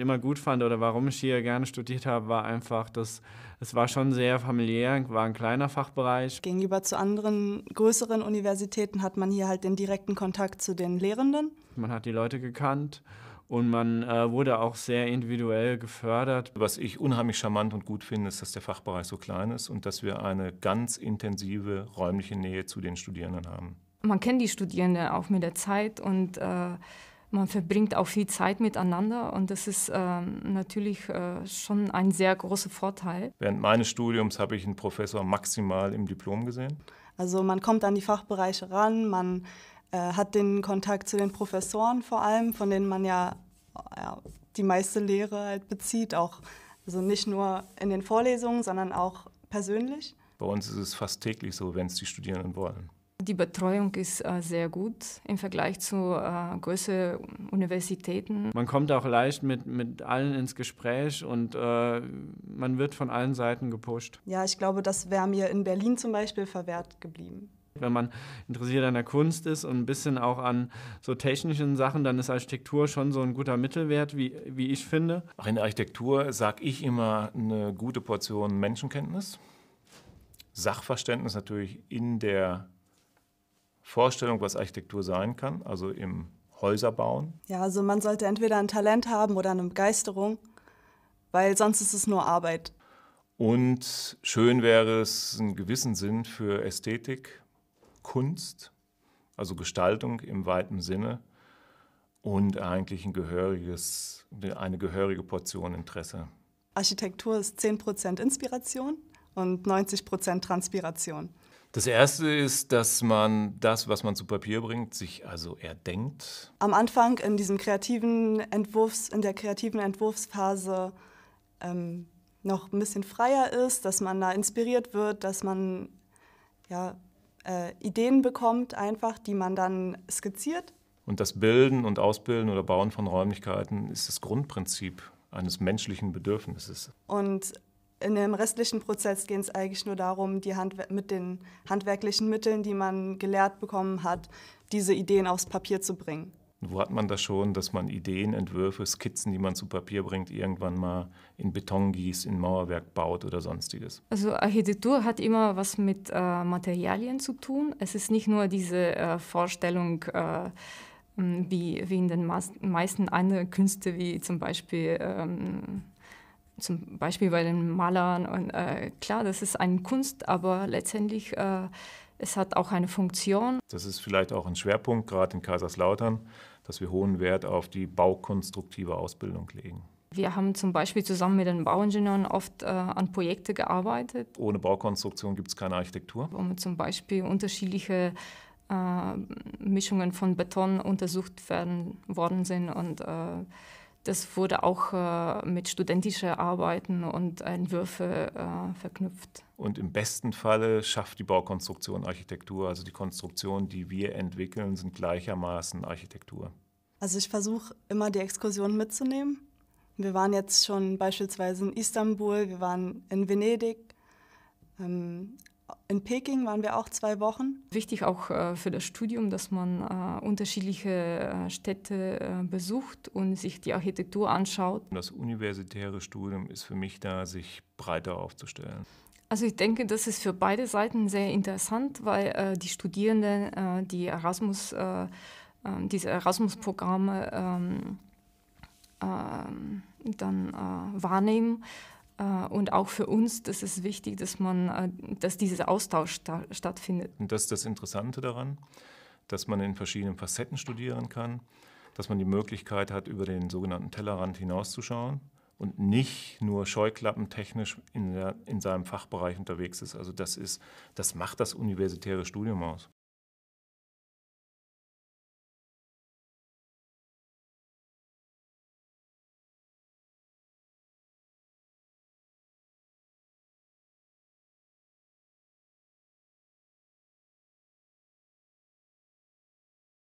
immer gut fand oder warum ich hier gerne studiert habe, war einfach, dass es war schon sehr familiär, war ein kleiner Fachbereich. Gegenüber zu anderen größeren Universitäten hat man hier halt den direkten Kontakt zu den Lehrenden. Man hat die Leute gekannt und man äh, wurde auch sehr individuell gefördert. Was ich unheimlich charmant und gut finde, ist, dass der Fachbereich so klein ist und dass wir eine ganz intensive räumliche Nähe zu den Studierenden haben. Man kennt die Studierenden auch mit der Zeit und äh, man verbringt auch viel Zeit miteinander und das ist ähm, natürlich äh, schon ein sehr großer Vorteil. Während meines Studiums habe ich einen Professor maximal im Diplom gesehen. Also man kommt an die Fachbereiche ran, man äh, hat den Kontakt zu den Professoren vor allem, von denen man ja, ja die meiste Lehre halt bezieht, auch also nicht nur in den Vorlesungen, sondern auch persönlich. Bei uns ist es fast täglich so, wenn es die Studierenden wollen. Die Betreuung ist äh, sehr gut im Vergleich zu äh, größeren Universitäten. Man kommt auch leicht mit, mit allen ins Gespräch und äh, man wird von allen Seiten gepusht. Ja, ich glaube, das wäre mir in Berlin zum Beispiel verwehrt geblieben. Wenn man interessiert an der Kunst ist und ein bisschen auch an so technischen Sachen, dann ist Architektur schon so ein guter Mittelwert, wie, wie ich finde. Auch in der Architektur sage ich immer eine gute Portion Menschenkenntnis. Sachverständnis natürlich in der Vorstellung, was Architektur sein kann, also im Häuser bauen? Ja, also man sollte entweder ein Talent haben oder eine Begeisterung, weil sonst ist es nur Arbeit. Und schön wäre es, einen gewissen Sinn für Ästhetik, Kunst, also Gestaltung im weiten Sinne und eigentlich ein gehöriges, eine gehörige Portion Interesse. Architektur ist 10% Inspiration und 90% Transpiration. Das erste ist, dass man das, was man zu Papier bringt, sich also erdenkt. Am Anfang in diesem kreativen Entwurfs, in der kreativen Entwurfsphase ähm, noch ein bisschen freier ist, dass man da inspiriert wird, dass man ja, äh, Ideen bekommt, einfach, die man dann skizziert. Und das Bilden und Ausbilden oder Bauen von Räumlichkeiten ist das Grundprinzip eines menschlichen Bedürfnisses. Und in dem restlichen Prozess geht es eigentlich nur darum, die Handwer mit den handwerklichen Mitteln, die man gelehrt bekommen hat, diese Ideen aufs Papier zu bringen. Wo hat man das schon, dass man Ideen, Entwürfe, Skizzen, die man zu Papier bringt, irgendwann mal in Beton gießt, in Mauerwerk baut oder sonstiges? Also Architektur hat immer was mit äh, Materialien zu tun. Es ist nicht nur diese äh, Vorstellung, äh, wie, wie in den meisten anderen Künsten, wie zum Beispiel ähm, zum Beispiel bei den Malern. Und, äh, klar, das ist eine Kunst, aber letztendlich äh, es hat auch eine Funktion. Das ist vielleicht auch ein Schwerpunkt, gerade in Kaiserslautern, dass wir hohen Wert auf die baukonstruktive Ausbildung legen. Wir haben zum Beispiel zusammen mit den Bauingenieuren oft äh, an Projekte gearbeitet. Ohne Baukonstruktion gibt es keine Architektur. Wo man zum Beispiel unterschiedliche äh, Mischungen von Beton untersucht werden, worden sind und äh, das wurde auch äh, mit studentischen Arbeiten und Entwürfe äh, verknüpft. Und im besten Falle schafft die Baukonstruktion Architektur. Also die Konstruktionen, die wir entwickeln, sind gleichermaßen Architektur. Also ich versuche immer die Exkursion mitzunehmen. Wir waren jetzt schon beispielsweise in Istanbul, wir waren in Venedig, ähm, in Peking waren wir auch zwei Wochen. Wichtig auch äh, für das Studium, dass man äh, unterschiedliche äh, Städte besucht und sich die Architektur anschaut. Das universitäre Studium ist für mich da, sich breiter aufzustellen. Also ich denke, das ist für beide Seiten sehr interessant, weil die Studierenden, die Erasmus, ähm, diese Erasmus-Programme ähm, ähm, dann wahrnehmen, äh, und auch für uns das ist wichtig, dass, man, äh, dass dieser Austausch stattfindet. Und das ist das Interessante daran, dass man in verschiedenen Facetten studieren kann, dass man die Möglichkeit hat, über den sogenannten Tellerrand hinauszuschauen und nicht nur scheuklappentechnisch in, der, in seinem Fachbereich unterwegs ist. Also das, ist, das macht das universitäre Studium aus.